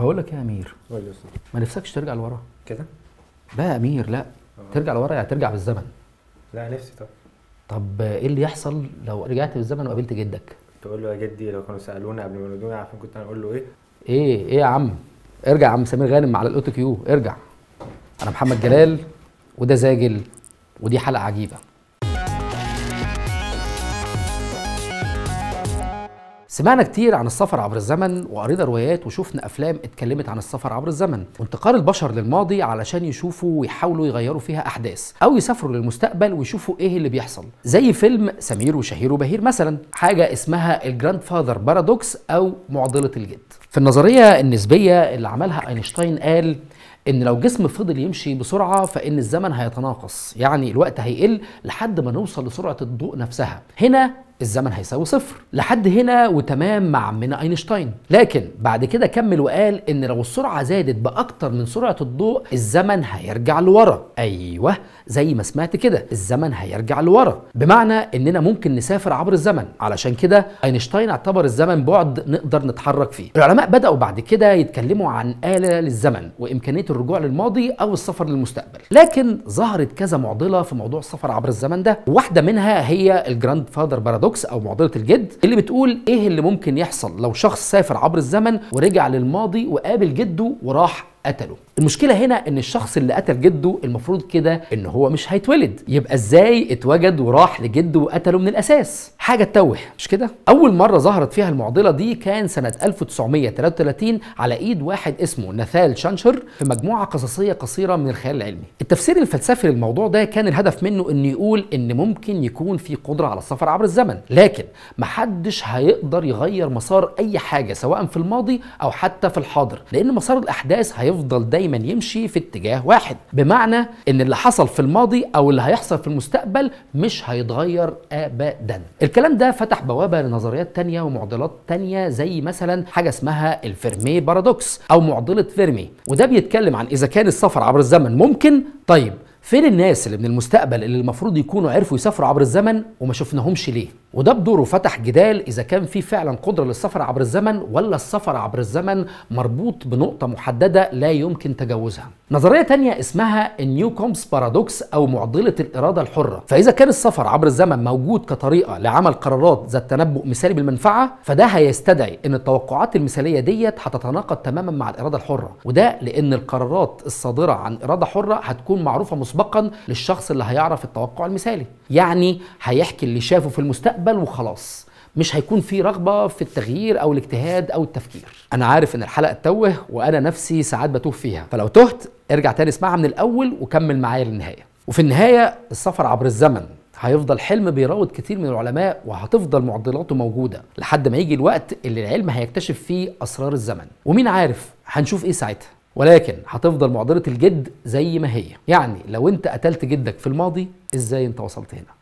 بقول لك إيه يا امير ما نفسكش ترجع لورا كده لا يا امير لا أوه. ترجع لورا يعني ترجع بالزمن لا نفسي طبعا طب ايه اللي يحصل لو رجعت بالزمن وقابلت جدك تقول له يا جدي لو كانوا سالونا قبل ما يولدوني عارفين كنت انا له ايه ايه ايه يا عم ارجع يا عم سمير غانم على الاوتو كيو ارجع انا محمد جلال وده زاجل ودي حلقه عجيبه سمعنا كتير عن السفر عبر الزمن وقرينا روايات وشفنا افلام اتكلمت عن السفر عبر الزمن وانتقال البشر للماضي علشان يشوفوا ويحاولوا يغيروا فيها احداث او يسافروا للمستقبل ويشوفوا ايه اللي بيحصل زي فيلم سمير وشهير وبهير مثلا حاجه اسمها الجراند فاذر بارادوكس او معضله الجد في النظريه النسبيه اللي عملها اينشتاين قال ان لو جسم فضل يمشي بسرعه فان الزمن هيتناقص يعني الوقت هيقل لحد ما نوصل لسرعه الضوء نفسها هنا الزمن هيساوي صفر لحد هنا وتمام مع عمنا اينشتاين لكن بعد كده كمل وقال ان لو السرعه زادت باكتر من سرعه الضوء الزمن هيرجع لورا ايوه زي ما سمعت كده الزمن هيرجع لورا بمعنى اننا ممكن نسافر عبر الزمن علشان كده اينشتاين اعتبر الزمن بعد نقدر نتحرك فيه العلماء بداوا بعد كده يتكلموا عن آلة للزمن وامكانيه الرجوع للماضي او السفر للمستقبل لكن ظهرت كذا معضله في موضوع السفر عبر الزمن ده واحده منها هي الجراند فادر بارادوكس البارادوكس او معضله الجد اللي بتقول ايه اللي ممكن يحصل لو شخص سافر عبر الزمن ورجع للماضي وقابل جده وراح قتله المشكله هنا ان الشخص اللي قتل جده المفروض كده ان هو مش هيتولد يبقى ازاي اتوجد وراح لجده وقتله من الاساس حاجه تتوه مش كده اول مره ظهرت فيها المعضله دي كان سنه 1933 على ايد واحد اسمه ناثال شانشر في مجموعه قصصيه قصيره من الخيال العلمي التفسير الفلسفي للموضوع ده كان الهدف منه انه يقول ان ممكن يكون في قدره على السفر عبر الزمن لكن محدش هيقدر يغير مسار اي حاجه سواء في الماضي او حتى في الحاضر لان مسار الاحداث هيفضل دايما يمشي في اتجاه واحد بمعنى ان اللي حصل في الماضي او اللي هيحصل في المستقبل مش هيتغير ابدا الكلام الكلام ده فتح بوابه لنظريات تانية ومعضلات تانية زي مثلا حاجه اسمها الفيرمي بارادوكس او معضله فيرمي وده بيتكلم عن اذا كان السفر عبر الزمن ممكن طيب فين الناس اللي من المستقبل اللي المفروض يكونوا عرفوا يسافروا عبر الزمن وما شفناهمش ليه وده بدوره فتح جدال اذا كان في فعلا قدره للسفر عبر الزمن ولا السفر عبر الزمن مربوط بنقطه محدده لا يمكن تجاوزها. نظريه تانية اسمها النيو كومبس بارادوكس او معضله الاراده الحره، فاذا كان السفر عبر الزمن موجود كطريقه لعمل قرارات ذات تنبؤ مثالي بالمنفعه، فده هيستدعي ان التوقعات المثاليه ديت هتتناقض تماما مع الاراده الحره، وده لان القرارات الصادره عن اراده حره هتكون معروفه مسبقا للشخص اللي هيعرف التوقع المثالي، يعني هيحكي اللي شافه في المستقبل هنستقبل وخلاص مش هيكون في رغبة في التغيير أو الاجتهاد أو التفكير أنا عارف إن الحلقة تتوه وأنا نفسي ساعات بتوه فيها فلو تهت ارجع تاني اسمعها من الأول وكمل معايا للنهاية وفي النهاية السفر عبر الزمن هيفضل حلم بيراود كتير من العلماء وهتفضل معضلاته موجودة لحد ما يجي الوقت اللي العلم هيكتشف فيه أسرار الزمن ومين عارف هنشوف إيه ساعتها ولكن هتفضل معضلة الجد زي ما هي يعني لو انت قتلت جدك في الماضي ازاي انت وصلت هنا